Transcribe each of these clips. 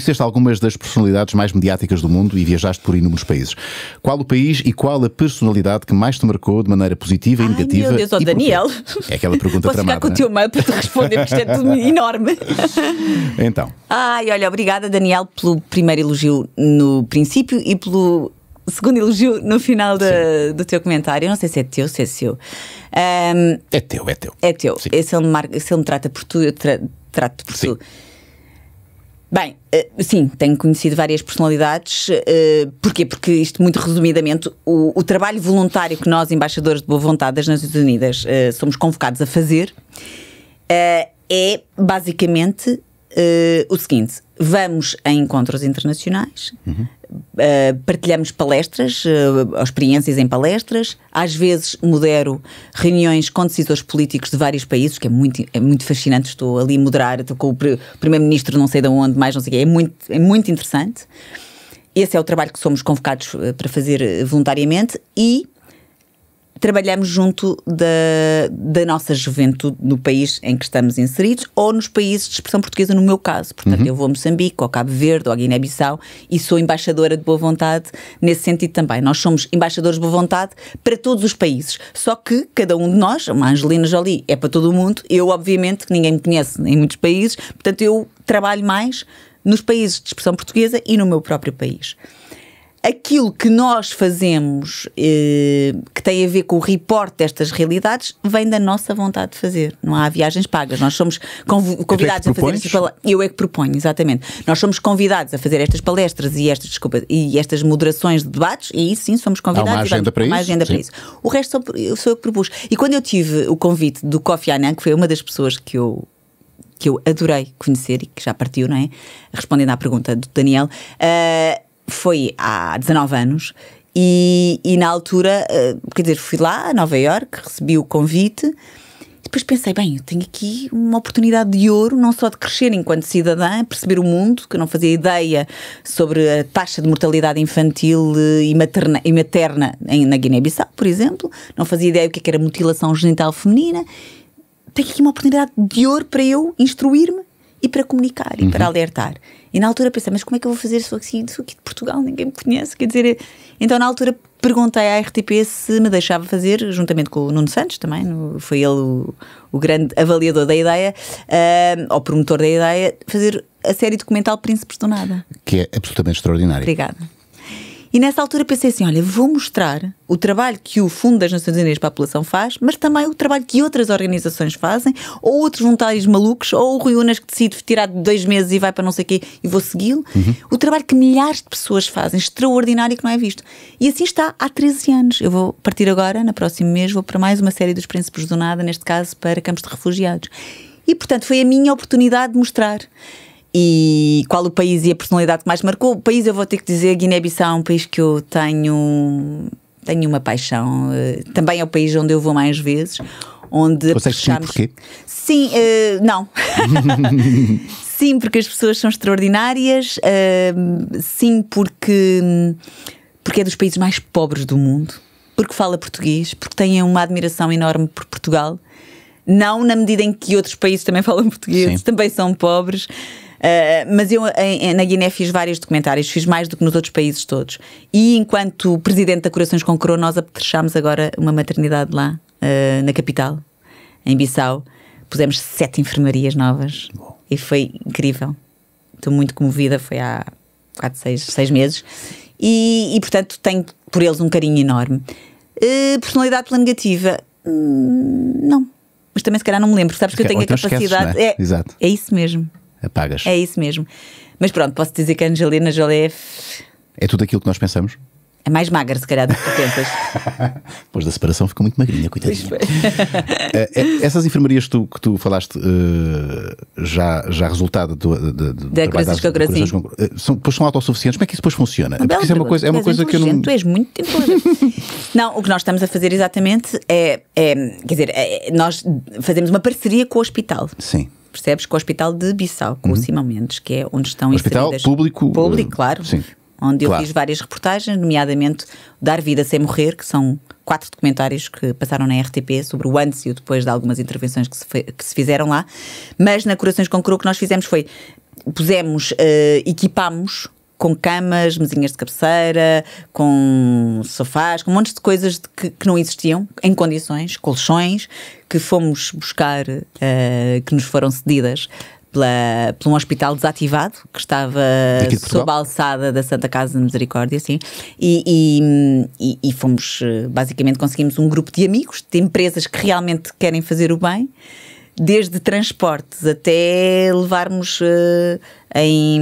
Conheceste algumas das personalidades mais mediáticas do mundo e viajaste por inúmeros países. Qual o país e qual a personalidade que mais te marcou de maneira positiva e Ai, negativa? Meu Deus, oh, Daniel. É aquela pergunta Posso tramada. ficar com o é? teu mail para te responder, porque isto é tudo enorme. Então. Ai, olha, obrigada, Daniel, pelo primeiro elogio no princípio e pelo segundo elogio no final do, do teu comentário. não sei se é teu, se é seu. Um, é teu, é teu. É teu. Se ele, me marca, ele me trata por tu, eu tra trato por Sim. tu. Bem, eh, sim, tenho conhecido várias personalidades. Eh, porquê? Porque isto, muito resumidamente, o, o, trabalho voluntário que nós, embaixadores de boa vontade das Nações Unidas, eh, somos convocados a fazer é basicamente uh, o seguinte: vamos a encontros internacionais. Uhum. Uh, partilhamos palestras, uh, experiências em palestras, às vezes modero reuniões com decisores políticos de vários países, que é muito, é muito fascinante. Estou ali a moderar, estou com o primeiro-ministro, não sei de onde, mais não sei o quê, é muito, é muito interessante. Esse é o trabalho que somos convocados para fazer voluntariamente e trabalhamos junto da, da nossa juventude no país em que estamos inseridos ou nos países de expressão portuguesa, no meu caso. Portanto, uhum. eu vou a Moçambique, ao Cabo Verde, ou à Guiné-Bissau e sou embaixadora de boa vontade nesse sentido também. Nós somos embaixadores de boa vontade para todos os países, só que cada um de nós, uma Angelina Jolie é para todo o mundo, eu, obviamente, que ninguém me conhece em muitos países, portanto, eu trabalho mais nos países de expressão portuguesa e no meu próprio país aquilo que nós fazemos eh, que tem a ver com o reporte destas realidades vem da nossa vontade de fazer. Não há viagens pagas. Nós somos conv é convidados é a fazer estas palestras. Eu é que proponho, exatamente. Nós somos convidados a fazer estas palestras e estas, desculpa, e estas moderações de debates, e isso sim somos convidados. Há uma agenda, para, uma isso? agenda para isso. O resto sou, eu, sou eu que propus. E quando eu tive o convite do Kofi Annan, que foi uma das pessoas que eu que eu adorei conhecer e que já partiu, não é? Respondendo à pergunta do Daniel, uh, foi há 19 anos e, e na altura, eh, quer dizer, fui lá a Nova Iorque, recebi o convite. Depois pensei, bem, eu tenho aqui uma oportunidade de ouro, não só de crescer enquanto cidadã, perceber o mundo, que eu não fazia ideia sobre a taxa de mortalidade infantil eh, e materna, e materna na Guiné-Bissau, por exemplo, não fazia ideia o é que era mutilação genital feminina. Tenho aqui uma oportunidade de ouro para eu instruir-me e para comunicar e uhum. para alertar. E na altura pensei, mas como é que eu vou fazer? Sou aqui, sou aqui de Portugal, ninguém me conhece. Quer dizer, então na altura perguntei à RTP se me deixava fazer, juntamente com o Nuno Santos também, no, foi ele o, o, grande avaliador da ideia, uh, ou promotor da ideia, fazer a série documental Príncipes do Nada. Que é absolutamente extraordinária. Obrigada. E nessa altura pensei assim: olha, vou mostrar o trabalho que o Fundo das Nações Unidas para a População faz, mas também o trabalho que outras organizações fazem, ou outros voluntários malucos, ou o Rui Unas que decide tirar dois meses e vai para não sei o quê e vou segui-lo. Uhum. O trabalho que milhares de pessoas fazem, extraordinário que não é visto. E assim está há 13 anos. Eu vou partir agora, na próximo mês, vou para mais uma série dos Príncipes do Nada, neste caso para campos de refugiados. E, portanto, foi a minha oportunidade de mostrar e qual o país e a personalidade que mais marcou? O país eu vou ter que dizer Guiné-Bissau, é um país que eu tenho tenho uma paixão. Eh, também é o país onde eu vou mais vezes, onde Consegues puxamos... porquê? Sim, uh, não. sim, porque as pessoas são extraordinárias. Uh, sim, porque porque é dos países mais pobres do mundo, porque fala português, porque tem uma admiração enorme por Portugal. Não na medida em que outros países também falam português, sim. também são pobres. Eh, mas eu em, na Guiné fiz vários documentários, fiz mais do que nos outros países todos. E enquanto presidente da Corações com Coroa, nós apetrechámos agora uma maternidade lá, uh, na capital, em Bissau. Pusemos sete enfermarias novas Bom. e foi incrível. Estou muito comovida, foi há quatro, seis, seis meses. E, e portanto tenho por eles um carinho enorme. Uh, personalidade pela negativa? Hum, não. Mas também se calhar não me lembro, sabes que eu tenho a então capacidade. Esqueces, é? É, é isso mesmo apagas. É isso mesmo. Mas pronto, posso dizer que a Angelina Jolie é, é. tudo aquilo que nós pensamos? É mais magra, se calhar, do que tu pensas. Depois da separação ficou muito magrinha, coitadinha. Eh, eh, essas enfermarias tu, que tu falaste uh, já, já resultado do, do, do da corações com uh, são, Pois são autossuficientes, como é que isso depois funciona? Uma Porque isso é uma coisa, é uma coisa que eu não. Tu és muito inteligente. não, o que nós estamos a fazer exatamente é. é quer dizer, é, nós fazemos uma parceria com o hospital. Sim percebes, com o Hospital de Bissau, com uhum. o Simão Mendes, que é onde estão Hospital inseridas... público? Eh, público, claro. Sim. Onde claro. eu fiz várias reportagens, nomeadamente Dar Vida Sem Morrer, que são quatro documentários que passaram na RTP sobre o antes e o depois de algumas intervenções que se, foi, que se fizeram lá. Mas na Corações com Cru, o que nós fizemos foi pusemos, uh, eh, equipamos com camas, mesinhas de cabeceira, com sofás, com um monte de coisas de que, que, não existiam em condições, colchões, que fomos buscar, uh, que nos foram cedidas pela, por um hospital desativado que estava de sob a alçada da Santa Casa de Misericórdia, sim. E, e, e, fomos, eh, basicamente, conseguimos um grupo de amigos, de empresas que realmente querem fazer o bem desde transportes até levarmos uh, em,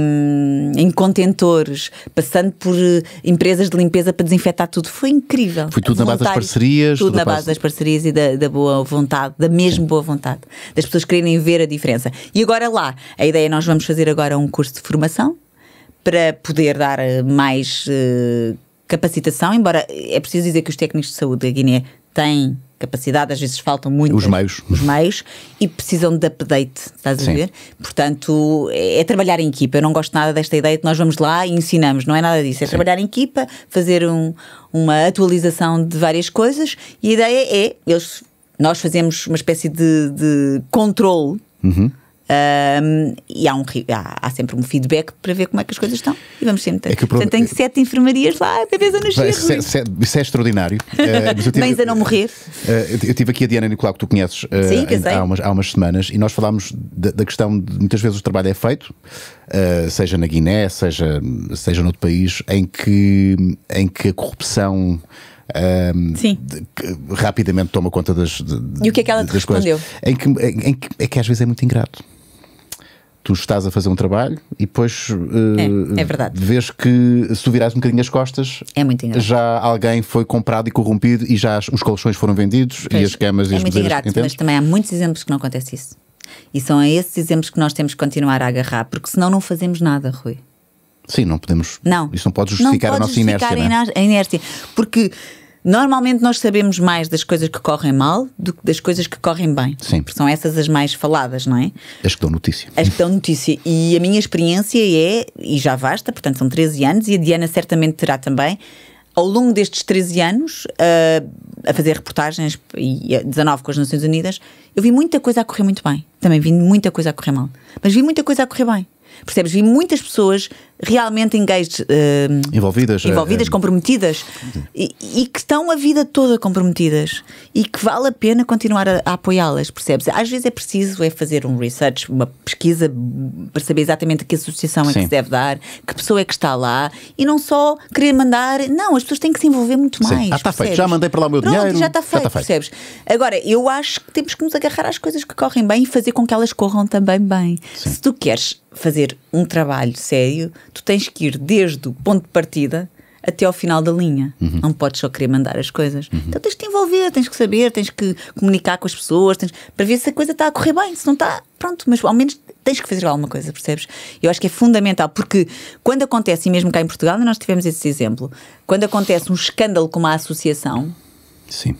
em, contentores, passando por uh, empresas de limpeza para desinfetar tudo. Foi incrível. Foi tudo na base das parcerias? Tudo, tudo na base das parcerias e da, da, boa vontade, da mesmo Sim. boa vontade, das pessoas quererem ver a diferença. E agora lá, a ideia é nós vamos fazer agora um curso de formação para poder dar eh, mais uh, capacitação, embora é preciso dizer que os técnicos de saúde da Guiné têm capacidade, às vezes faltam muito os meios, os meios e precisam de update, estás Sim. a ver? Portanto, é, é, trabalhar em equipa. Eu não gosto nada desta ideia de nós vamos lá e ensinamos, não é nada disso. É Sim. trabalhar em equipa, fazer um, uma atualização de várias coisas e a ideia é eles, nós fazemos uma espécie de, de controle. Uhum um, e há, um, há, há, sempre um feedback para ver como é que as coisas estão e vamos sempre. É que Portanto, tenho sete enfermarias lá, bebês a nascer. isso é extraordinário. uh, eh, Bens a não morrer. Uh, eu tive aqui a Diana Nicolau, que tu conheces, uh, Sim, em, há, umas, há, umas, semanas, e nós falámos da, da, questão de muitas vezes o trabalho é feito, uh, seja na Guiné, seja, seja noutro país, em que, em que a corrupção um, que rapidamente toma conta das coisas. E o que é que ela te respondeu? em que, em, que, é que às vezes é muito ingrato tu estás a fazer um trabalho e depois uh, é, eh, é verdade. vês que se tu virares um bocadinho as costas, é já alguém foi comprado e corrompido e já as, os colchões foram vendidos pois, e as camas e é as muito ingrato, mas também há muitos exemplos que não acontece isso. E são a esses exemplos que nós temos que continuar a agarrar, porque senão não fazemos nada, Rui. Sim, não podemos. Não. Isso não pode justificar não pode a nossa justificar inércia. É? A inércia, porque normalmente nós sabemos mais das coisas que correm mal do que das coisas que correm bem. Sim. Porque são essas as mais faladas, não é? As que dão notícia. As que dão notícia. E a minha experiência é, e já basta, portanto são 13 anos, e a Diana certamente terá também, ao longo destes 13 anos ah, a fazer reportagens e 19 com as Nações Unidas, eu vi muita coisa a correr muito bem. Também vi muita coisa a correr mal. Mas vi muita coisa a correr bem. Percebes? Vi muitas pessoas realmente engaged, uh, envolvidas, eh, envolvidas é, comprometidas e, e, que estão a vida toda comprometidas e que vale a pena continuar a, a apoiá-las, percebes? Às vezes é preciso é fazer um research, uma pesquisa para saber exatamente que associação é Sim. que se deve dar, que pessoa é que está lá e não só querer mandar, não, as pessoas têm que se envolver muito mais. já Ah, está feito, já mandei para lá o meu Pronto, dinheiro. Já está tá feito, percebes? Agora, eu acho que temos que nos agarrar às coisas que correm bem e fazer com que elas corram também bem. Sim. Se tu queres fazer um trabalho sério, tu tens que ir desde o ponto de partida até ao final da linha. Uhum. Não podes só querer mandar as coisas. Uhum. Então tens que te envolver, tens que saber, tens que comunicar com as pessoas, tens... para ver se a coisa está a correr bem. Se não está, pronto, mas ao menos tens que fazer alguma coisa, percebes? Eu acho que é fundamental, porque quando acontece, e mesmo cá em Portugal, nós tivemos esse exemplo, quando acontece um escândalo com uma associação. Sim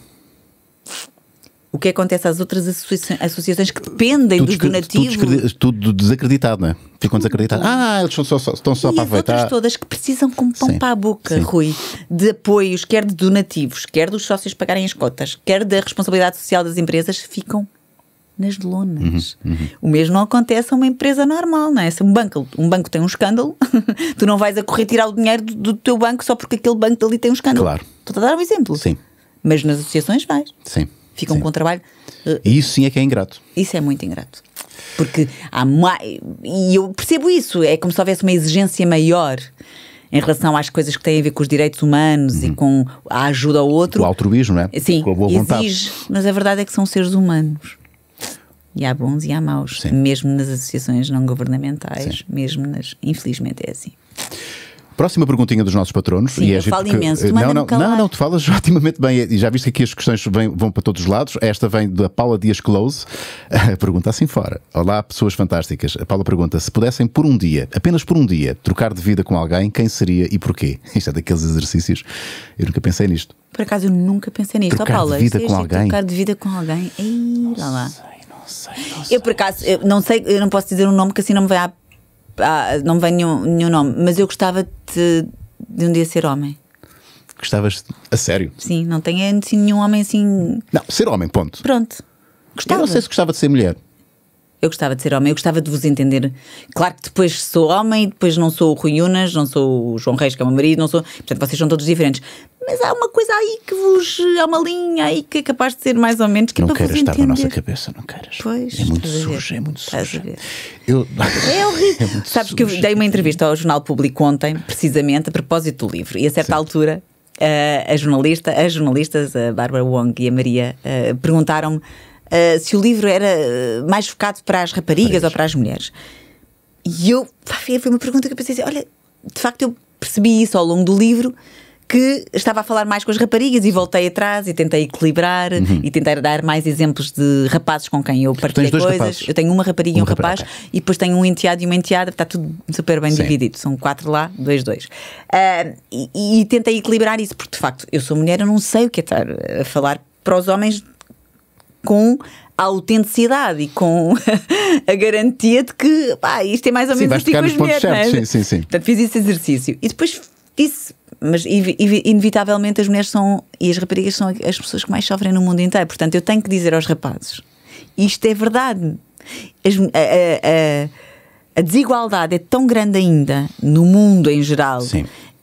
o que acontece às outras associações, que dependem tudo dos donativos. Tudo, tudo, desacreditado, não é? Ficam desacreditados. Ah, eles só, só, estão só e para as outras todas que precisam como pão sim, para a boca, sim. Rui, de apoios, quer de donativos, quer dos sócios pagarem as cotas, quer da responsabilidade social das empresas, ficam nas lonas. Uhum, uhum. O mesmo não acontece a uma empresa normal, não é? Se um banco, um banco tem um escândalo, tu não vais a correr tirar o dinheiro do, do, teu banco só porque aquele banco dali tem um escândalo. Claro. Estou a dar um exemplo. Sim. Mas nas associações vais. Sim ficam sim. com o trabalho. Eh, isso sim é que é ingrato. Isso é muito ingrato. Porque há mais. E eu percebo isso, é como se houvesse uma exigência maior em relação às coisas que têm a ver com os direitos humanos e uhum. com a ajuda ao outro. Com o altruísmo, não é? Sim, com a boa vontade. exige, mas a verdade é que são seres humanos. E há bons e há maus, Sim. mesmo nas associações não governamentais, Sim. mesmo nas. Infelizmente é assim. Próxima perguntinha dos nossos patronos. Sim, e é eu falo que imenso. Eh, tu não, não, não, não, tu falas otimamente bem. E já viste que aqui as questões vêm, vão para todos os lados. Esta vem da Paula Dias Close. pergunta assim fora. Olá, pessoas fantásticas. A Paula pergunta: se pudessem por um dia, apenas por um dia, trocar de vida com alguém, quem seria e porquê? Isto é daqueles exercícios. Eu nunca pensei nisto. Por acaso eu nunca pensei nisto. Trocar oh, Paula, de vida é com alguém. Trocar de vida com alguém. Ei, lá lá. Sei, não sei, não eu por acaso, eu não sei, eu não posso dizer um nome que assim não me vai à ah, não me vem nenhum, nenhum nome, mas eu gostava de, de um dia ser homem. Gostavas a sério? Sim, não tenho assim nenhum homem assim. Não, ser homem, ponto. Pronto. Gostava. Eu não sei se gostava de ser mulher. Eu gostava de ser homem, eu gostava de vos entender. Claro que depois sou homem, depois não sou o Rui Unas, não sou o João Reis, que é o meu marido, não sou. Portanto, vocês são todos diferentes. Mas há uma coisa aí que vos. Há uma linha aí que é capaz de ser mais ou menos. Que é não é queiras estar entender. na nossa cabeça, não queiras. Pois. É muito sujo, é muito sujo. Eu... É horrível. é Sabes que eu dei uma é entrevista ao Jornal Público ontem, precisamente a propósito do livro, e a certa altura. Eh, a jornalista, as jornalistas, a Bárbara Wong e a Maria, eh, perguntaram-me eh, se o livro era eh, mais focado para as raparigas ou para as mulheres. E eu, foi uma pergunta que eu pensei assim, olha, de facto eu percebi isso ao longo do livro, que estava a falar mais com as raparigas e voltei atrás e tentei equilibrar uhum. e tentei dar mais exemplos de rapazes com quem eu partilhei coisas. Rapazes. Eu tenho uma rapariga e um, rapaz, e depois tenho um enteado e uma enteada, está tudo super bem Sim. dividido. São quatro lá, dois, dois. Uh, e, e tentei equilibrar isso, porque de facto eu sou mulher, eu não sei o que é estar a falar para os homens com a autenticidade e com a garantia de que pá, isto é mais ou menos assim com as mulheres. Certos, é? sim, sim, sim. Portanto, fiz esse exercício. E depois disse, mas inevitavelmente as mulheres são e as raparigas são as pessoas que mais sofrem no mundo inteiro. Portanto, eu tenho que dizer aos rapazes: isto é verdade. As, a, a, a, desigualdade é tão grande ainda no mundo em geral.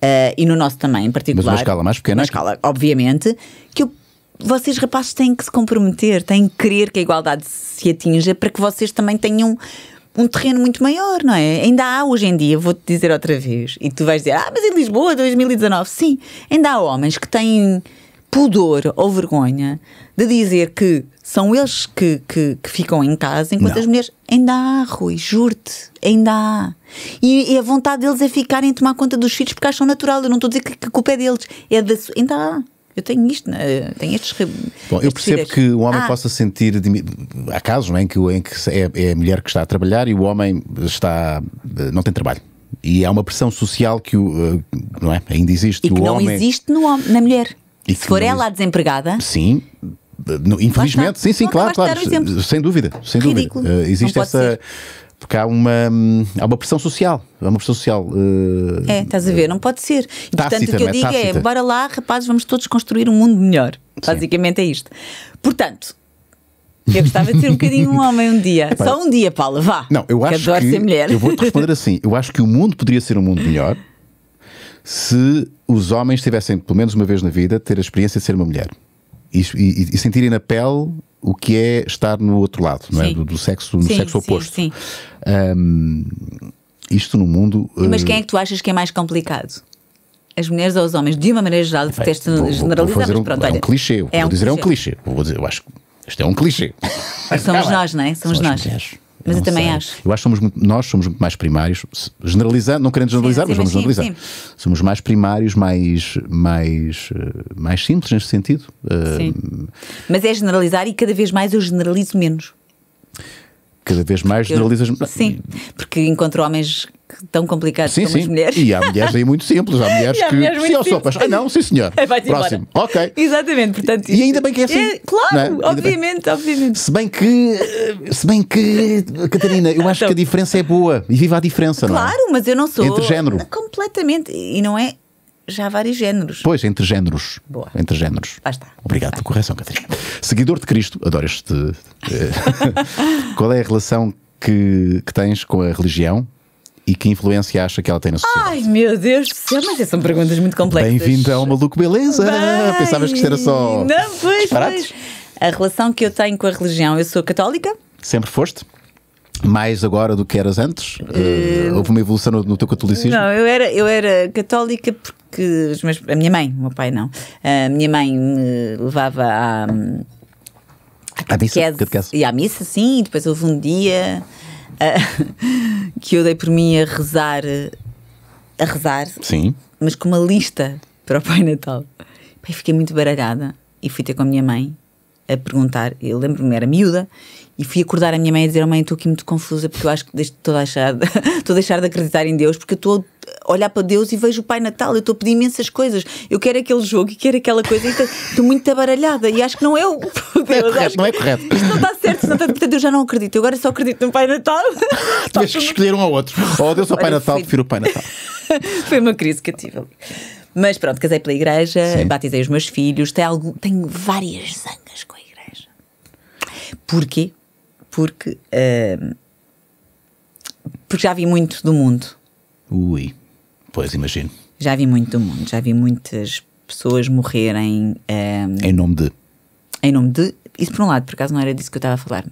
Uh, e no nosso também, em particular. Mas uma escala mais pequena. Uma escala, obviamente, que eu vocês rapazes têm que se comprometer, têm que querer que a igualdade se atinja para que vocês também tenham um terreno muito maior, não é? Ainda há hoje em dia, vou-te dizer outra vez, e tu vais dizer, ah, mas em Lisboa 2019, sim, ainda há homens que têm pudor ou vergonha de dizer que são eles que, que, que ficam em casa, enquanto não. as mulheres. Ainda há, Rui, juro-te, ainda há. E, e, a vontade deles é ficarem a tomar conta dos filhos porque acham natural. Eu não estou a dizer que, que a culpa é deles, é da. Ainda há eu tenho isto, né? tenho estes. Bom, eu percebo que o homem ah. possa sentir. Há casos não é, em que, em que é, é a mulher que está a trabalhar e o homem está eh, não tem trabalho. E há uma pressão social que o, eh, não é? ainda existe. E que o não homem... existe no homem, na mulher. E Se for ela a desempregada. Sim. Eh, infelizmente, sim, sim, claro, claro. Sem dúvida, sem Ridículo. dúvida. Uh, existe essa. Ser porque há uma, hum, há uma pressão social. Há uma pressão social. Uh, é, estás a ver, não pode ser. E, portanto, o que eu é digo é, tácita. é: bora lá, rapazes, vamos todos construir um mundo melhor. Sim. Basicamente é isto. Portanto, eu gostava de ser um bocadinho um homem um dia. Epá, Só um dia, Paula, vá. Não, eu acho que. Adoro que ser mulher. Eu vou-te responder assim: eu acho que o mundo poderia ser um mundo melhor se os homens tivessem, pelo menos uma vez na vida, ter a experiência de ser uma mulher. E, e, e sentirem na pele o que é estar no outro lado, não é? sim. é? Do, do sexo, no sexo oposto. Sim, um, isto no mundo. Mas eh, quem é que tu achas que é mais complicado? As mulheres ou os homens? De uma maneira geral, de generalizar, mas um, pronto, É um clichê, é vou dizer é um clichê. Vou dizer, eu acho que isto é um clichê. Somos nós, não é? Somos nós. Mulheres. Mas eu, eu também sei. acho. Eu acho que somos muito, nós somos muito mais primários, generalizando, não querendo generalizar, sim, sim, mas vamos sim, generalizar. Somos mais primários, mais, mais, eh, mais simples neste sentido. Eh, sim. Uh, mas é generalizar e cada vez mais eu generalizo menos cada vez mais porque generalizas. Eu, sim, porque encontro homens tão complicados sim, como sim. as mulheres. E há mulheres aí muito simples, há mulheres há que Sim, se sopas. Ah, não, sim senhor. Próximo. Ok. Exatamente, portanto. E ainda bem que é assim. É, claro, é? obviamente, obviamente. Se bem que, se bem que, Catarina, eu acho então, que a então. diferença é boa e viva a diferença, claro, não é? Claro, mas eu não sou. Entre género. Completamente. E não é já há vários géneros. Pois, entre géneros. Boa. Entre géneros. Lá está. Obrigado pela correção, Catarina. Seguidor de Cristo, adoro este. Eh, qual é a relação que, que tens com a religião? e que influência acha que ela tem na sociedade? Ai, meu Deus do céu, mas são perguntas muito complexas. Bem-vindo ao Maluco Beleza! Bem... Pensavas que isto era só. Não, pois, pois. A relação que eu tenho com a religião, eu sou católica. Sempre foste? mais agora do que eras antes? Uh, houve uma evolução no, no, teu catolicismo? Não, eu era, eu era católica porque meus, a minha mãe, o meu pai não, a minha mãe me levava à, à, missa, e à missa, sim, e depois houve um dia uh, que eu dei por mim a rezar, a rezar, sim. mas com uma lista para o Pai Natal. e fiquei muito baralhada e fui ter com a minha mãe a perguntar. Eu lembro-me, era miúda, e fui acordar a minha mãe a dizer: oh, Mãe, estou aqui muito confusa porque eu acho que estou a, deixar de, estou a deixar de acreditar em Deus, porque eu estou a olhar para Deus e vejo o Pai Natal, eu estou a pedir imensas coisas, eu quero aquele jogo e quero aquela coisa, e estou, estou muito abaralhada e acho que não é o. Deus, não é correto, não é correto. Isto não está certo, não está, portanto eu já não acredito, eu agora só acredito no Pai Natal. Tens que escolher um ou outro. Ou oh, Deus ou Pai Natal, prefiro o Pai Natal. foi uma crise que eu tive ali. Mas pronto, casei pela igreja, Sim. batizei os meus filhos, tenho, algo, tenho várias zangas com Porquê? Porque, uh, porque já vi muito do mundo. Ui, pois imagino. Já vi muito do mundo, já vi muitas pessoas morrerem. em nome de? Em nome de. Isso por um lado, por acaso não era disso que eu estava a falar.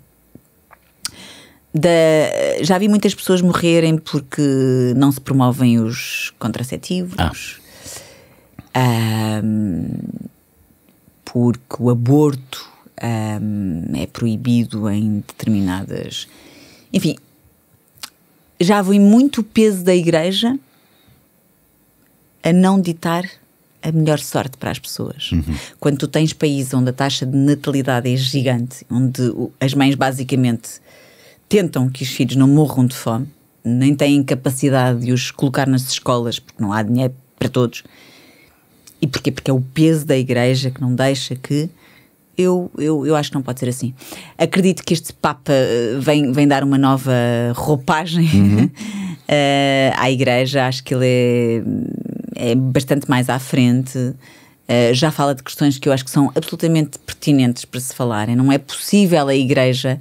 Da, já vi muitas pessoas morrerem porque não se promovem os contraceptivos. Ah. Um, porque o aborto um, é proibido em determinadas. Enfim, já vi muito peso da Igreja a não ditar a melhor sorte para as pessoas. Uhum. Quando tu tens países onde a taxa de natalidade é gigante, onde as mães basicamente tentam que os filhos não morram de fome, nem têm capacidade de os colocar nas escolas porque não há dinheiro para todos. E porquê? Porque é o peso da igreja que não deixa que eu, eu, eu acho que não pode ser assim. Acredito que este Papa eh, vem, vem dar uma nova roupagem uhum. Eh, à Igreja, acho que ele é, é bastante mais à frente. Uh, já fala de questões que eu acho que são absolutamente pertinentes para se falarem. Não é possível a Igreja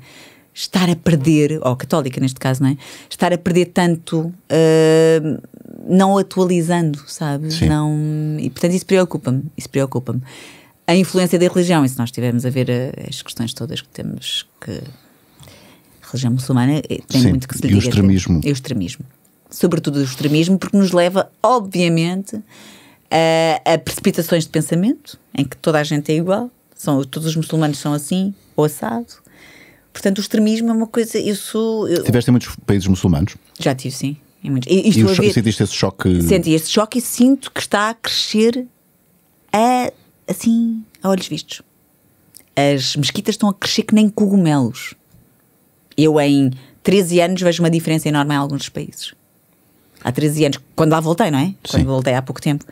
estar a perder, ou católica neste caso, não é? Estar a perder tanto uh, não atualizando, sabe? Não, e portanto isso preocupa-me, isso preocupa-me a influência da religião. E se nós estivermos a ver eh, as questões todas que temos que. A religião muçulmana eh, tem Sim, muito que se lhe e O extremismo. E o extremismo. Sobretudo o extremismo, porque nos leva, obviamente, a, a, precipitações de pensamento, em que toda a gente é igual, são, todos os muçulmanos são assim, ou assado. Portanto, o extremismo é uma coisa. Eu sou. Eu... Tiveste em muitos países muçulmanos? Já tive, sim. Em muitos. E, e, ver... e sentiste esse choque? Senti esse choque e sinto que está a crescer a assim, a olhos vistos. As mesquitas estão a crescer que nem cogumelos. Eu, em 13 anos, vejo uma diferença enorme em alguns países. Há 13 anos, quando lá voltei, não é? Sim. Quando voltei há pouco tempo,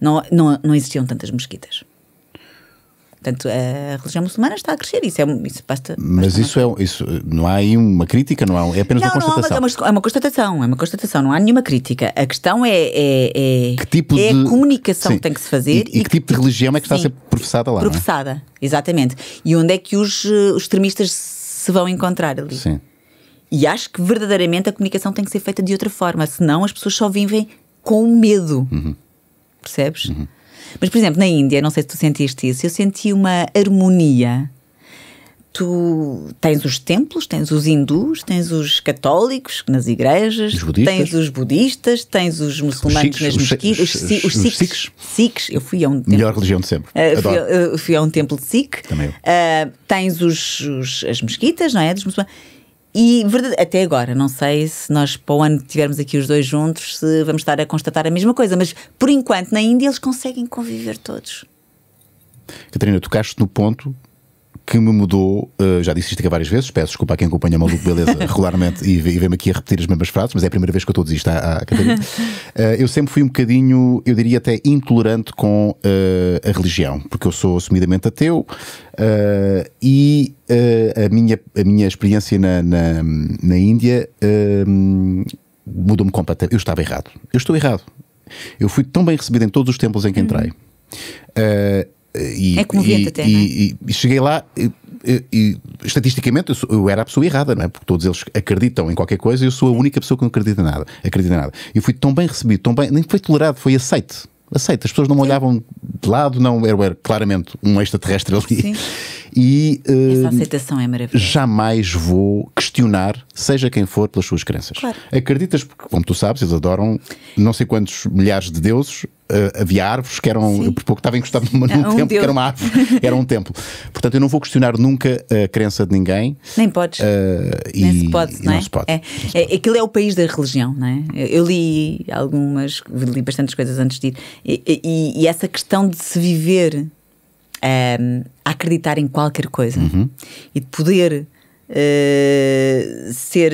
não, não, não existiam tantas mesquitas. Portanto, a religião muçulmana está a crescer, isso, é, isso basta. Mas isso, é, isso não há aí uma crítica, não há, é apenas não, uma constatação. Não, é, uma, é uma constatação, é uma constatação, não há nenhuma crítica. A questão é, é, é, que tipo é de... a comunicação Sim. que tem que se fazer. E, e, e que tipo de religião é que está Sim. a ser professada lá? É? Professada, é? exatamente. E onde é que os, eh, os extremistas se vão encontrar ali? Sim. E acho que verdadeiramente a comunicação tem que ser feita de outra forma, senão as pessoas só vivem com medo. Uhum. Percebes? Uhum. Mas, por exemplo, na Índia, não sei se tu sentiste isso, eu senti uma harmonia. Tu tens os templos, tens os hindus, tens os católicos nas igrejas, os tens os budistas, tens os muçulmanos os nas mesquitas, os, os, os, os sikhs, sikhs. Eu fui a um templo. Melhor religião de sempre. Uh, fui, a, fui, a um templo de sikh. Também eu. Uh, tens os, as mesquitas, não é? Dos muçulmanos e verdade, até agora, não sei se nós para o ano tivermos aqui os dois juntos, se vamos estar a constatar a mesma coisa, mas por enquanto na Índia eles conseguem conviver todos. Catarina, tocaste no ponto que me mudou, uh, já disse isto aqui várias vezes, peço desculpa a quem acompanha Maluco Beleza regularmente e, e vem-me aqui a repetir as mesmas frases, mas é a primeira vez que eu estou a dizer isto à, à Uh, eu sempre fui um bocadinho, eu diria até intolerante com uh, a religião, porque eu sou assumidamente ateu e a, minha, a minha experiência na, na, na Índia ehm, mudou-me completamente. Eu estava errado. Eu estou errado. Eu fui tão bem recebido em todos os templos em que entrei. Uh, e, é comovente até, e, não é? E, e cheguei lá e, estatisticamente eu, sou, eu, era a pessoa errada, não é? Porque todos eles acreditam em qualquer coisa e eu sou a única pessoa que não acredita em nada. Acredita em nada. E fui tão bem recebido, tão bem, nem foi tolerado, foi aceito. Aceito, as pessoas não me olhavam de lado, não, era claramente um extraterrestre ali. Sim. E uh, essa eh, aceitação é maravilhosa. Jamais vou questionar, seja quem for, pelas suas crenças. Claro. Acreditas, porque, como tu sabes, eles adoram não sei quantos milhares de deuses, uh, havia árvores que eram, eu, por pouco estava encostado num um templo, que era uma árvore, era um templo. Portanto, eu não vou questionar nunca a crença de ninguém. Nem podes. Uh, e, Nem se pode, não, é? se pode. É. não se é, pode. aquilo é o país da religião, não é? Eu li algumas, li bastantes coisas antes de ir, e, e, e essa questão de se viver ehm, a acreditar em qualquer coisa uhum. e de poder uh, ser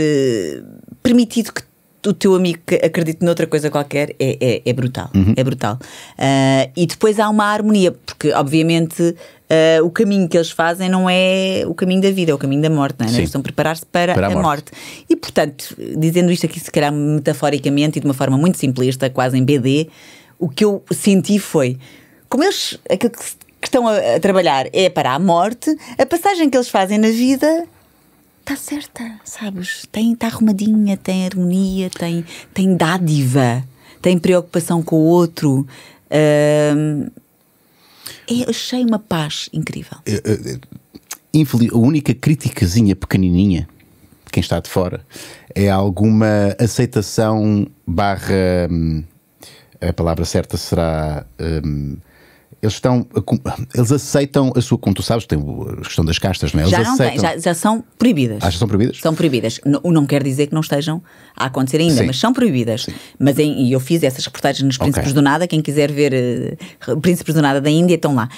permitido que o teu amigo que acredita noutra coisa qualquer é, é, é brutal. Uhum. É brutal. Uh, e depois há uma harmonia, porque obviamente uh, o caminho que eles fazem não é o caminho da vida, é o caminho da morte, não é? é Sim. Eles estão a preparar-se para, para, a, a morte. morte. E portanto, dizendo isto aqui, se calhar metaforicamente e de uma forma muito simplista, quase em BD, o que eu senti foi como eles, aquilo que, que estão a, a trabalhar é para a morte, a passagem que eles fazem na vida está certa, sabes? Tem, está arrumadinha, tem harmonia, tem, tem dádiva, tem preocupação com o outro. Uh, eu achei uma paz incrível. infeliz, a única criticazinha pequenininha quem está de fora é alguma aceitação barra hum, a palavra certa será um, eles estão. Eles aceitam a sua. Como tu sabes, tem a questão das castas, não é? Eles já não aceitam... tem, já, já, são proibidas. Achas que são proibidas? São proibidas. Não, não quer dizer que não estejam a acontecer ainda, Sim. mas são proibidas. Sim. Mas em, e eu fiz essas reportagens nos Príncipes okay. do Nada, quem quiser ver uh, Príncipes do Nada da Índia, estão lá.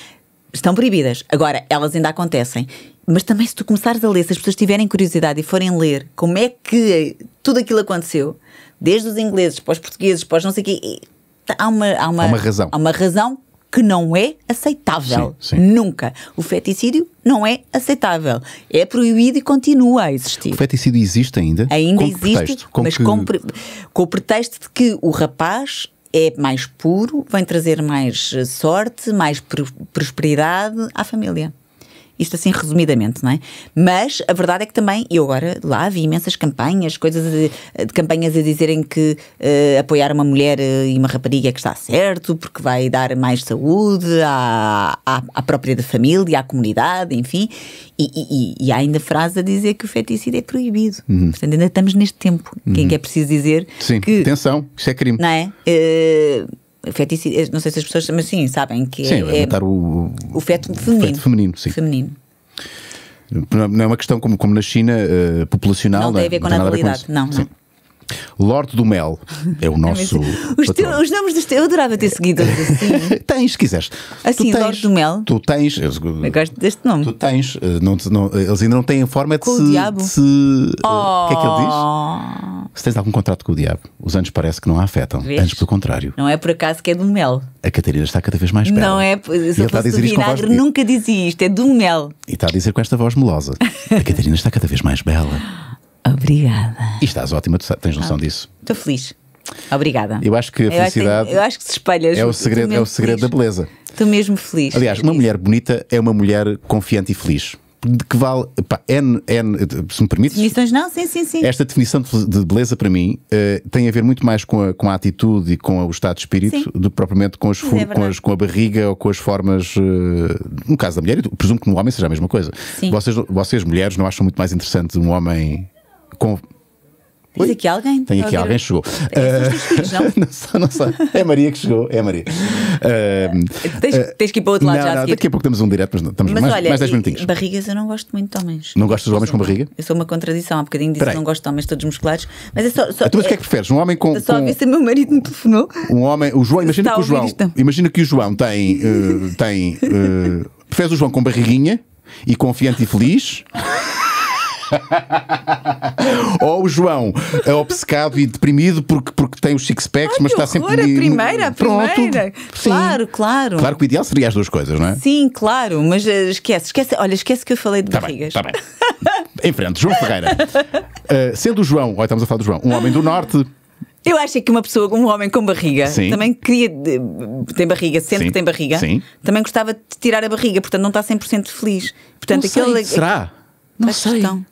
Estão proibidas. Agora, elas ainda acontecem. Mas também, se tu começares a ler, se as pessoas tiverem curiosidade e forem ler como é que eh, tudo aquilo aconteceu, desde os ingleses para os portugueses, para os não sei o quê. Tá, há uma, há, uma, há uma razão. Há uma razão que não é aceitável. Sim, sim. Nunca. O feticídio não é aceitável. É proibido e continua a existir. O feticídio existe ainda? Ainda com existe, com mas que... com, com o pretexto de que o rapaz é mais puro, vem trazer mais eh, sorte, mais prosperidade à família. Isto assim resumidamente, não é? Mas a verdade é que também, eu agora lá vi imensas campanhas, coisas de, de campanhas a dizerem que uh, apoiar uma mulher eh, e uma rapariga é que está certo, porque vai dar mais saúde à, à, à própria família, à comunidade, enfim. E, e, e, há ainda frases a dizer que o feticídio é proibido. Uhum. Portanto, ainda estamos neste tempo uhum. em que é, é uhum. preciso dizer Sim, que, atenção, isso é crime. Não é? Uh, feticídio, eh, não sei se as pessoas, mas sim, sabem que sim, é, é matar o, o feto feminino. O feto feminino, sim. Feminino. Não é, é uma questão como, como na China, uh, populacional. Não, não tem a é? ver com a natalidade, não. não. Lorde do Mel é o é nosso. os, os nomes dos teus, eu adorava ter seguido assim. tens, se quiseres. Assim, tens, Lorde do Mel. Tu tens. Eu, eu, gosto deste nome. Tu tens. Eh, não, não, eles ainda não têm forma de Com se. O diabo. De se oh. O que é que ele diz? Oh. Se tens algum contrato com o diabo, os anos parece que não a afetam. Vês? Antes pelo contrário. Não é por acaso que é do mel. A Catarina está cada vez mais bela. Não é, se eu fosse o dizer vinagre, voz... nunca dizia isto, é do mel. E está a dizer com esta voz melosa. a Catarina está cada vez mais bela. Obrigada. E estás ótima, tens noção ah, disso? Estou feliz. Obrigada. Eu acho que a felicidade. Eu acho que, se espalha É o segredo, é o segredo da beleza. Estou mesmo feliz. Aliás, uma mulher bonita é uma mulher confiante e feliz de que vale pá, N, N, se me permites. Definições não, sim, sim, sim. Esta definição de beleza para mim uh, tem a ver muito mais com a, com a atitude e com o estado de espírito sim. do que propriamente com, as, é com, as, com, a barriga ou com as formas. Uh, no caso da mulher, eu presumo que no homem seja a mesma coisa. Vocês, vocês, mulheres, não acham muito mais interessante um homem com Tens aqui alguém? Tem aqui alguém, chegou. Uh, não sei, não sei. É a Maria que chegou, é a Maria. Uh, tens, eh, tens, que ir para o outro lado não, já. Não, a daqui a pouco temos um direto, mas estamos mas mais, olha, mais 10 minutinhos. Barrigas eu não gosto muito de homens. Não gostas de homens com barriga? Eu sou uma contradição, há um bocadinho disse que não gosto de homens todos musculares. Mas é só. só tu então, o que é, é que preferes? Um homem com. Só a ver se o meu marido me telefonou. Um homem, o João, imagina que o João. Imagina que o João tem. tem preferes o João com barriguinha e confiante e feliz. Ou o João, é obcecado e deprimido porque, porque tem os six-packs, mas está sempre. a primeira, a Pronto. primeira. Claro, claro. Claro que o ideal seria as duas coisas, não é? Sim, claro, mas eh, esquece, esquece. Olha, esquece que eu falei de tá barrigas. Está bem, tá bem. Em frente, João Ferreira. Uh, sendo o João, olha, estamos a falar do João, um homem do Norte. Eu acho que uma pessoa, um homem com barriga, Sim. também queria. tem barriga, sempre Sim. que tem barriga. Sim. Também gostava de tirar a barriga, portanto não está 100% feliz. Portanto, não aquele. Sei. Será? Não sei. Questão.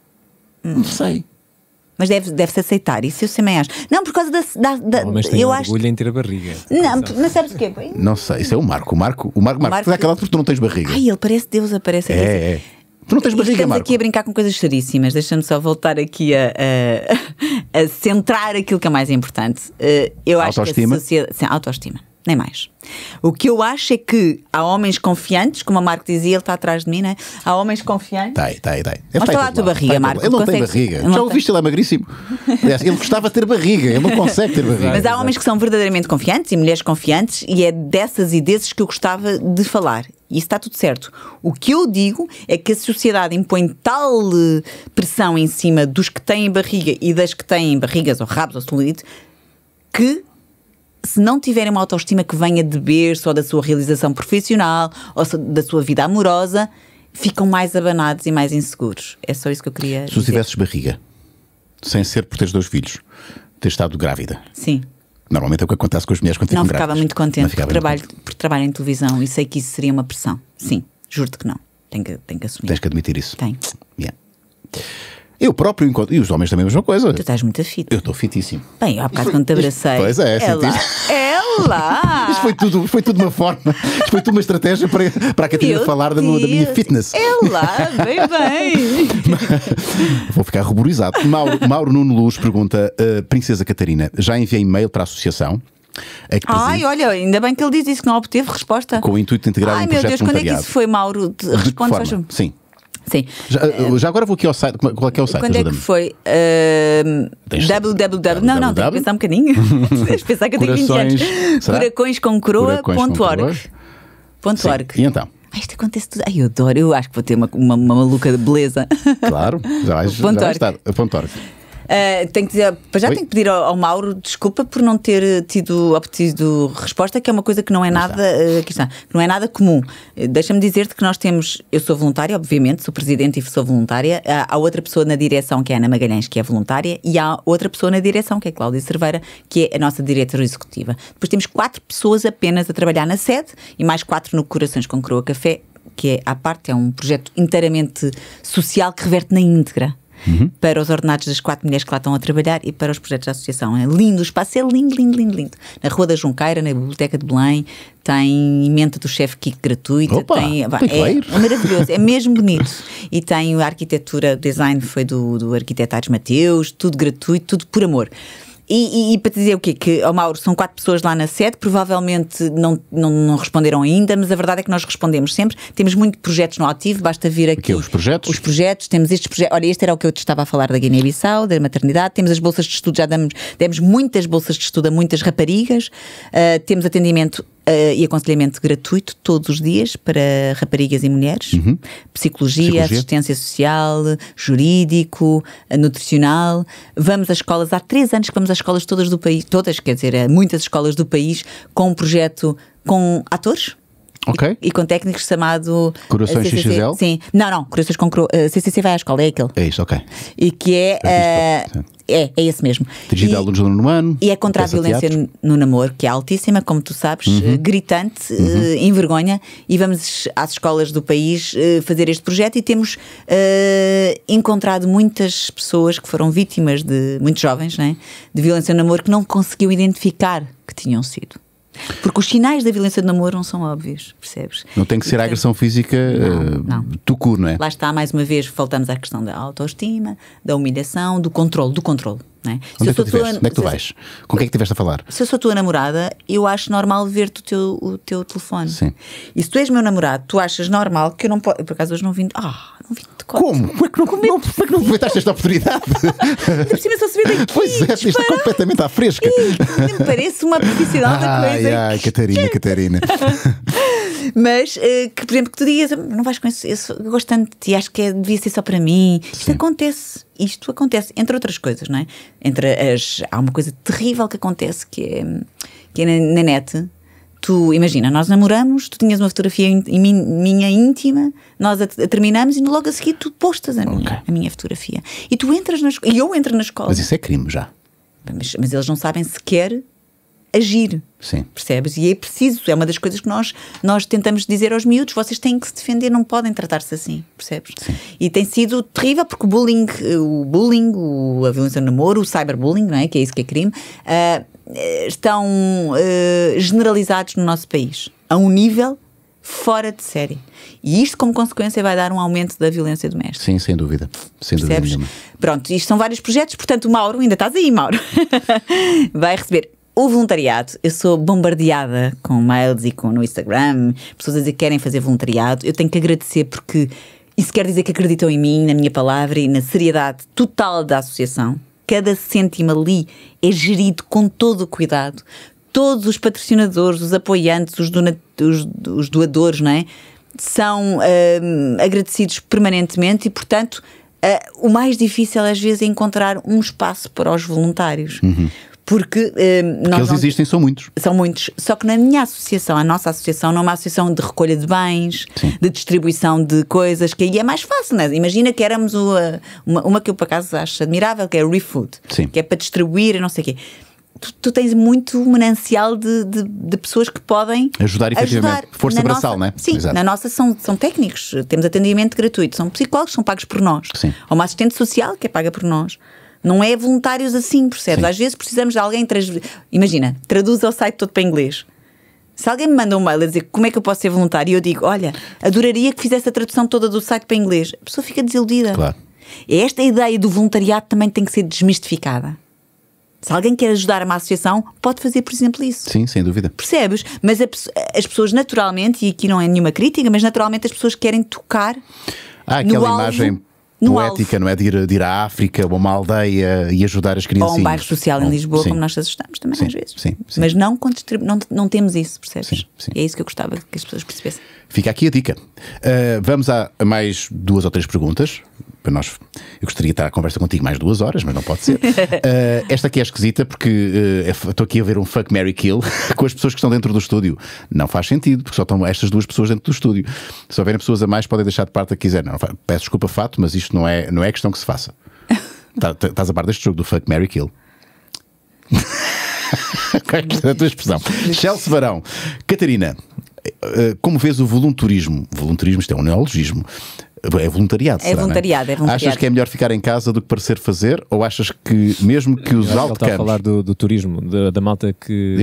Não sei. Mas deve-se deve aceitar, isso eu também acho. Não, por causa da. da, da mas tem eu orgulho acho... em ter a barriga. Não, mas sabes o quê? Não sei, isso é o Marco. O Marco, o Marco, o Marco, Marco... é aquela porque tu não tens barriga. Ai, ele parece Deus, aparece aqui. É, é. Tu não tens barriga, Estamos Marco. aqui a brincar com coisas seríssimas. Deixa-me só voltar aqui a, a, a, centrar aquilo que é mais importante. Eh, eu acho autoestima? que a sociedade. Sim, autoestima nem mais. O que eu acho é que há homens confiantes, como a Marco dizia, ele está atrás de mim, né? Há homens confiantes. Tá, tá, tá. está lá a tua barriga, Marco. Ele não consegue... tem barriga. Já ouviste, ele é magríssimo. É assim, ele gostava de ter barriga, ele não consegue ter barriga. Mas há homens que são verdadeiramente confiantes e mulheres confiantes, e é dessas e desses que eu gostava de falar. E está tudo certo. O que eu digo é que a sociedade impõe tal eh, pressão em cima dos que têm barriga e das que têm barrigas ou rabos ou solito que se não tiverem uma autoestima que venha de berço ou da sua realização profissional ou da sua vida amorosa, ficam mais abanados e mais inseguros. É só isso que eu queria. Se tu tivesses barriga, sem ser por teres dois filhos, ter estado grávida. Sim. Normalmente é o que acontece com as mulheres quando ficam Não ficava muito contente por, trabalho, por trabalho em televisão e sei que isso seria uma pressão. Sim, juro-te que não. Tenho que, tenho que assumir. Tens que admitir isso. Tenho. Yeah. Eu próprio encontro. E os homens também a mesma coisa. Tu estás muito fit. Eu estou fitíssimo. Bem, há bocado quando te abracei. Pois é, é ela. Ela! Isto foi tudo, foi tudo uma forma, isto foi tudo uma estratégia para, para a Catarina falar da, da, minha fitness. Ela, bem, bem. Vou ficar ruborizado. Mauro, Mauro Nuno Luz pergunta: uh, Princesa Catarina, já enviei e-mail para a associação? É Ai, olha, ainda bem que ele diz isso, que não obteve resposta. Com o intuito de integrar Ai, um meu Deus, quando é que isso foi, Mauro? Responde, faz Sim. Sim. Já, eh, já agora vou aqui ao site. É, qual é, que é o site? Quando é que foi? Uh, www. Não, não, tenho que pensar um bocadinho. Tens que pensar que eu tenho 20 anos. Curacõescomcroa.org. E então? Ah, isto acontece tudo. Ai, eu adoro. Eu acho que vou ter uma, uma, uma maluca de beleza. Claro, já vais, já vais estar. Ponto org. Eh, tenho que dizer, já Oi? tenho que pedir ao, ao, Mauro desculpa por não ter eh, tido obtido resposta, que é uma coisa que não é nada, uh, está, que não é nada comum. Deixa-me dizer-te que nós temos, eu sou voluntária, obviamente, sou presidente e sou voluntária. há outra pessoa na direção que é Ana Magalhães, que é voluntária, e há outra pessoa na direção, que é Cláudia Cerveira, que é a nossa diretora executiva. Depois temos quatro pessoas apenas a trabalhar na sede e mais quatro no Corações com Croa Café, que é à parte, é um projeto inteiramente social que reverte na íntegra uhum. para os ordenados das quatro mulheres que lá estão a trabalhar e para os projetos da associação. É lindo, o espaço é lindo, lindo, lindo, lindo. Na Rua da Junqueira, na Biblioteca de Belém, tem emenda do chefe Kik gratuita, Opa, tem, é, é, maravilhoso, é mesmo bonito. E tem a arquitetura, o design foi do, do arquiteto Ares Mateus, tudo gratuito, tudo por amor. E, e, e, para te dizer o quê? Que, oh Mauro, são quatro pessoas lá na sede, provavelmente não, não, não, responderam ainda, mas a verdade é que nós respondemos sempre. Temos muitos projetos no ativo, basta vir aqui. Aqui, os projetos? Os projetos, temos estes projetos. Olha, este era o que eu te estava a falar da Guiné-Bissau, da maternidade. Temos as bolsas de estudo, já damos, demos muitas bolsas de estudo a muitas raparigas. Uh, temos atendimento Uh, e aconselhamento gratuito todos os dias para raparigas e mulheres. Uhum. Psicologia, Psicologia, assistência social, jurídico, eh, nutricional. Vamos às escolas, há três anos que vamos às escolas todas do país, todas, quer dizer, eh, muitas escolas do país, com um projeto com atores Ok. E, e, com técnicos chamado. Eh, Corações CCC, XXL? Sim. Não, não, Corações com cru, uh, eh, CCC vai à escola, é aquele. É isso, ok. E que é. Eh, é, é esse mesmo. Dirigido a alunos do ano. E é contra a violência no, namoro, que é altíssima, como tu sabes, uhum. gritante, uhum. Uh, envergonha. E vamos às escolas do país uh, fazer este projeto e temos encontrado muitas pessoas que foram vítimas de, muitos jovens, né, de violência no namoro, que não conseguiu identificar que tinham sido. Porque os sinais da violência de namoro não são óbvios, percebes? Não tem que ser a agressão física não, uh, não. não é? Lá está, mais uma vez, voltamos à questão da autoestima, da humilhação, do controle, do controle. Né? É Onde, é que tu tua... Onde é que tu vais? Com quem é que estiveste a falar? Se eu sou tua namorada, eu acho normal ver-te o teu, o teu telefone. Sim. E se tu és meu namorado, tu achas normal que eu não posso. Por acaso hoje não vim. Ah, oh, não vim de corte. Como? Como é que não, como é... Como é que não aproveitaste esta oportunidade? Por cima só se vê daqui. Pois é, isto é completamente à fresca. me parece uma publicidade da coisa. Ai, ai, Catarina, Catarina mas eh, que, por exemplo, que tu dias, não vais com isso, eu gosto tanto de ti, acho que é, devia ser só para mim. Sim. Isto acontece, isto acontece, entre outras coisas, não é? Entre as. Há uma coisa terrível que acontece que é, que é na, na net. Tu, imagina, nós namoramos, tu tinhas uma fotografia in, in, minha íntima, nós a, a terminamos e logo a seguir tu postas a, okay. minha, a minha fotografia. E tu entras na E eu entro na escola. Mas isso é crime já. Mas, mas, eles não sabem sequer agir. Sim. Percebes? E é preciso, é uma das coisas que nós, nós tentamos dizer aos miúdos: vocês têm que se defender, não podem tratar-se assim, percebes? Sim. E tem sido terrível porque eh, o bullying, o bullying, a violência no namoro, o cyberbullying, não é? Que é isso que é crime, uh, estão uh, generalizados no nosso país a um nível fora de série. E isto, como consequência, vai dar um aumento da violência doméstica. Sim, sem dúvida. Sem Percebes? dúvida nenhuma. Pronto, isto são vários projetos, portanto, Mauro, ainda estás aí, Mauro, vai receber o voluntariado, eu sou bombardeada com mails e com no Instagram, pessoas a dizer que querem fazer voluntariado. Eu tenho que agradecer porque isso quer dizer que acreditam em mim, na minha palavra e na seriedade total da associação. Cada cêntimo ali é gerido com todo o cuidado. Todos os patrocinadores, os apoiantes, os, os, os doadores, não é? São hum, agradecidos permanentemente e, portanto, Uh, o mais difícil às vezes é encontrar um espaço para os voluntários. Uhum porque eh, nós eles não... existem são muitos são muitos só que na minha associação a nossa associação não é uma associação de recolha de bens Sim. de distribuição de coisas que aí é mais fácil né? imagina que éramos uma, eh, uma, uma que eu por acaso acho admirável que é ReFood Sim. que é para distribuir e não sei o quê Tu, tu, tens muito manancial de, de, de, pessoas que podem ajudar efetivamente. Ajudar. Força na braçal, não é? Sim, Exato. na nossa são, são técnicos, temos atendimento gratuito, são psicólogos, são pagos por nós. Sim. Ou uma assistente social que é paga por nós. Não é voluntários assim, percebes? Sim. Às vezes precisamos de alguém. Trans... Imagina, traduz o site todo para inglês. Se alguém me manda um mail a dizer como é que eu posso ser voluntário, e eu digo: Olha, adoraria que fizesse a tradução toda do site para inglês. A pessoa fica desiludida. Claro. É esta ideia do voluntariado também tem que ser desmistificada. Se alguém quer ajudar uma associação, pode fazer, por exemplo, isso. Sim, sem dúvida. Percebes? Mas a, as pessoas naturalmente, e aqui não é nenhuma crítica, mas naturalmente as pessoas querem tocar. Há aquela imagem no poética, alvo. não é? De ir, de ir, à África ou a uma aldeia e ajudar as crianças. Ou um bairro social em Lisboa, sim. como nós assustamos também sim, às vezes. Sim, Mas não, não, não, temos isso, percebes? é isso que eu gostava que as pessoas percebessem. Fica aqui a dica. Uh, vamos a mais duas ou três perguntas nós, eu gostaria de estar à conversa contigo mais duas horas, mas não pode ser. Uh, esta aqui é esquisita porque uh, estou aqui a ver um fuck Mary Kill com as pessoas que estão dentro do estúdio. Não faz sentido, porque só estão estas duas pessoas dentro do estúdio. Se houverem pessoas a mais, podem deixar de parte a que Não, peço desculpa, fato, mas isto não é, não é questão que se faça. Tá, tá, estás a par deste jogo do fuck Mary Kill? Qual é, é a tua expressão? Chelsea Varão, Catarina, eh, como vês o voluntarismo? Voluntarismo, isto é um neologismo é voluntariado, é, é? voluntariado, é? é? voluntariado. Achas que é melhor ficar em casa do que parecer fazer? Ou achas que, mesmo que os outcampos... Estava a falar do, do turismo, da, da malta que...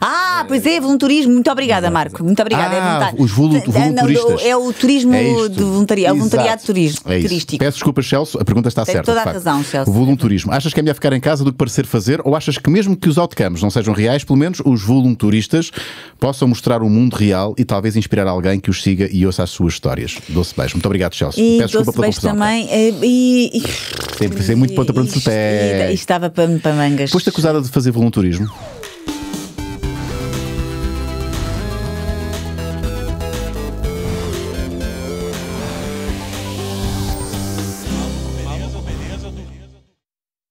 Ah! Ah, pois é, voluntarismo. Muito obrigada, Marco. Muito obrigada. É ah, é voluntário. os voluntaristas. é o turismo é de é voluntariado, é voluntariado turístico. É turístico. Peço desculpa, Celso, a pergunta está Tem certa. toda a razão, Celso. Voluntarismo. Achas que é melhor ficar em casa do que parecer fazer ou achas que mesmo que os outcomes não sejam reais, pelo menos os voluntaristas possam mostrar o um mundo real e talvez inspirar alguém que os siga e ouça as suas histórias? Doce beijo. Muito obrigado, Celso. E Peço desculpa pela confusão. também. Eh, e, e, Sempre, muito ponta para o pé. e estava para, para mangas. Foste acusada de fazer voluntarismo?